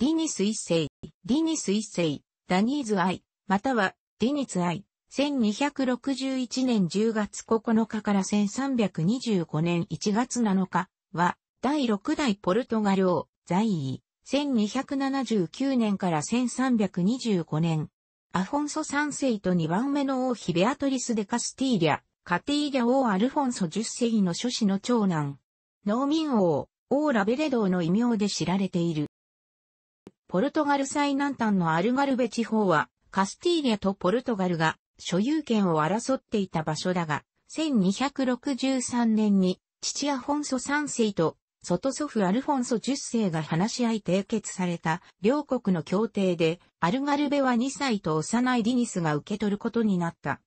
ディニス一世、ディニス一世、ダニーズ愛、または、ディニツ愛、1261年10月9日から1325年1月7日は、第6代ポルトガル王、在位、1279年から1325年、アフォンソ3世と2番目の王妃ベアトリス・デ・カスティーリャ、カティーリャ王アルフォンソ10世の諸子の長男、農民王、王ラベレドーの異名で知られている。ポルトガル最南端のアルガルベ地方は、カスティーリャとポルトガルが所有権を争っていた場所だが、1263年に父アフォンソ3世と外祖父アルフォンソ10世が話し合い締結された両国の協定で、アルガルベは2歳と幼いディニスが受け取ることになった。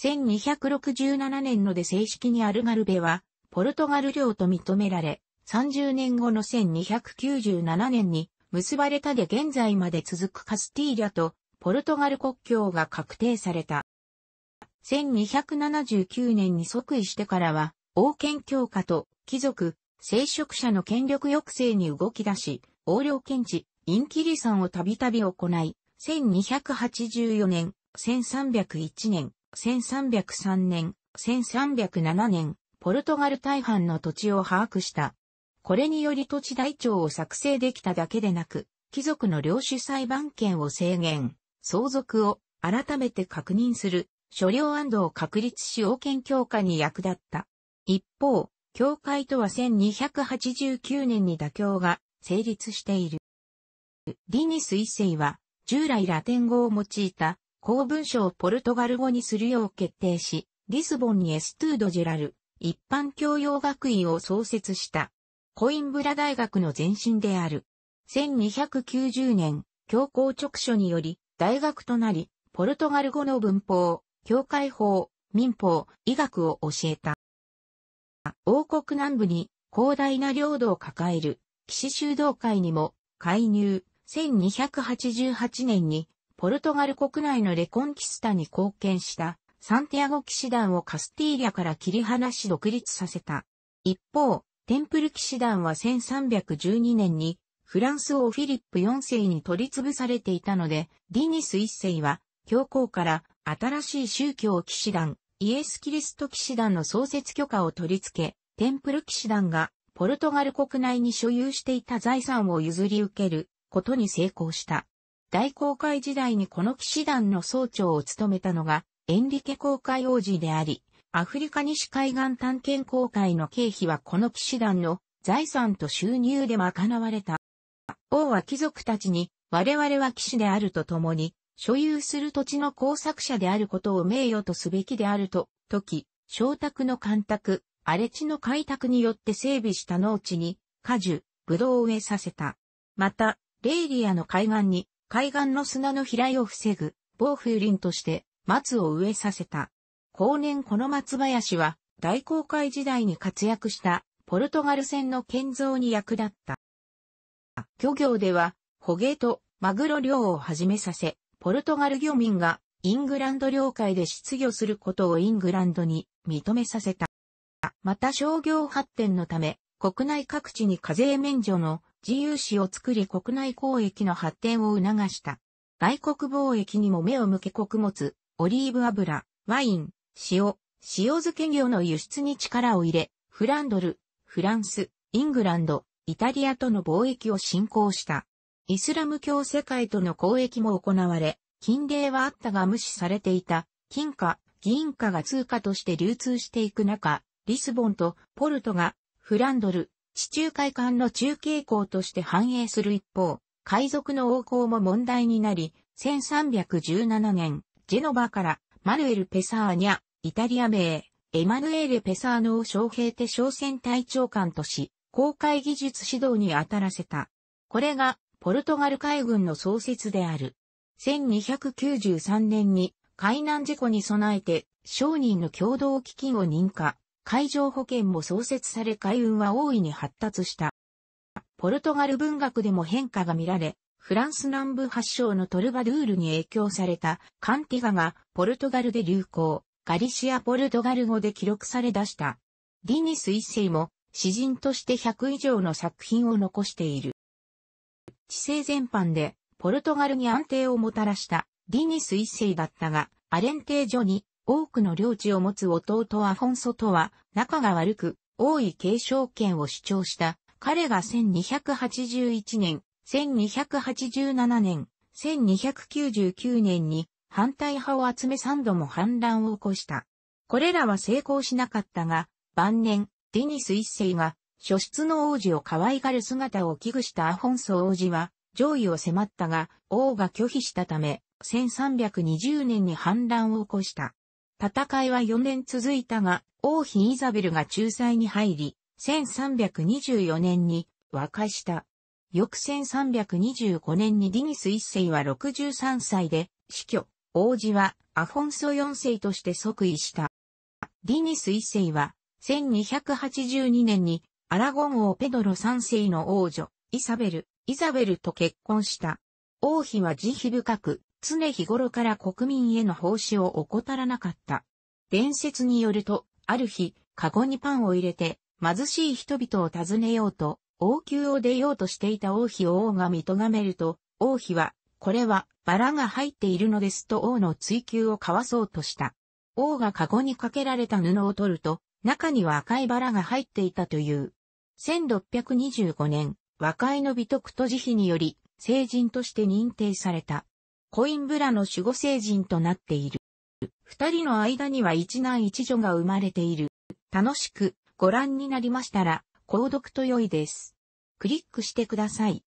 1267年ので正式にアルガルベは、ポルトガル領と認められ、30年後の1297年に結ばれたで現在まで続くカスティーリャとポルトガル国境が確定された。1279年に即位してからは、王権強化と貴族、聖職者の権力抑制に動き出し、横領検知、インキリさんをたびたび行い、1284年、1301年、1303年、1307年、ポルトガル大半の土地を把握した。これにより土地台帳を作成できただけでなく、貴族の領主裁判権を制限、相続を改めて確認する、所領を確立し王権強化に役立った。一方、教会とは1289年に妥協が成立している。ディニス一世は、従来ラテン語を用いた公文書をポルトガル語にするよう決定し、リスボンにエストゥードジェラル、一般教養学院を創設した。コインブラ大学の前身である。1290年、教皇直書により、大学となり、ポルトガル語の文法、教会法、民法、医学を教えた。王国南部に広大な領土を抱える、騎士修道会にも介入、1288年にポルトガル国内のレコンキスタに貢献したサンティアゴ騎士団をカスティーリャから切り離し独立させた。一方、テンプル騎士団は1312年にフランス王フィリップ4世に取り潰されていたので、ディニス1世は教皇から新しい宗教騎士団、イエス・キリスト騎士団の創設許可を取り付け、テンプル騎士団がポルトガル国内に所有していた財産を譲り受けることに成功した。大航海時代にこの騎士団の総長を務めたのがエンリケ航海王子であり、アフリカ西海岸探検公会の経費はこの騎士団の財産と収入で賄われた。王は貴族たちに、我々は騎士であるとともに、所有する土地の工作者であることを名誉とすべきであると、時、商宅の干拓、荒れ地の開拓によって整備した農地に、果樹、ブドウを植えさせた。また、レイリアの海岸に、海岸の砂の飛来を防ぐ、防風林として、松を植えさせた。後年この松林は大航海時代に活躍したポルトガル船の建造に役立った。漁業では捕鯨とマグロ漁を始めさせ、ポルトガル漁民がイングランド領海で失業することをイングランドに認めさせた。また商業発展のため、国内各地に課税免除の自由市を作り国内交易の発展を促した。外国貿易にも目を向け穀物、オリーブ油、ワイン、塩、塩漬け魚の輸出に力を入れ、フランドル、フランス、イングランド、イタリアとの貿易を進行した。イスラム教世界との交易も行われ、金令はあったが無視されていた、金貨、銀貨が通貨として流通していく中、リスボンとポルトが、フランドル、地中海間の中継港として繁栄する一方、海賊の横行も問題になり、1317年、ジェノバからマルエル・ペサーニャ、イタリア名、エマヌエーレ・ペサーノを将兵手商船隊長官とし、航海技術指導に当たらせた。これが、ポルトガル海軍の創設である。1293年に、海難事故に備えて、商人の共同基金を認可、海上保険も創設され海運は大いに発達した。ポルトガル文学でも変化が見られ、フランス南部発祥のトルバドゥールに影響されたカンティガがポルトガルで流行、ガリシア・ポルトガル語で記録され出した。ディニス一世も詩人として100以上の作品を残している。知性全般でポルトガルに安定をもたらしたディニス一世だったが、アレンテージョに多くの領地を持つ弟アフォンソとは仲が悪く、王位継承権を主張した彼が1281年、1287年、1299年に反対派を集め3度も反乱を起こした。これらは成功しなかったが、晩年、デニス一世が、初出の王子を可愛がる姿を危惧したアフォンソ王子は、上位を迫ったが、王が拒否したため、1320年に反乱を起こした。戦いは4年続いたが、王妃イザベルが仲裁に入り、1324年に和解した。翌1325年にディニス一世は63歳で死去。王子はアフォンソ4世として即位した。ディニス1世は、1282年にアラゴン王ペドロ3世の王女、イサベル、イザベルと結婚した。王妃は慈悲深く、常日頃から国民への奉仕を怠らなかった。伝説によると、ある日、カゴにパンを入れて、貧しい人々を訪ねようと、王宮を出ようとしていた王妃を王が見がめると、王妃はこれはバラが入っているのですと王の追求をかわそうとした。王がカゴにかけられた布を取ると、中には赤いバラが入っていたという。1625年、和解の美徳と慈悲により、聖人として認定された。コインブラの守護聖人となっている。二人の間には一男一女が生まれている。楽しくご覧になりましたら、購読と良いです。クリックしてください。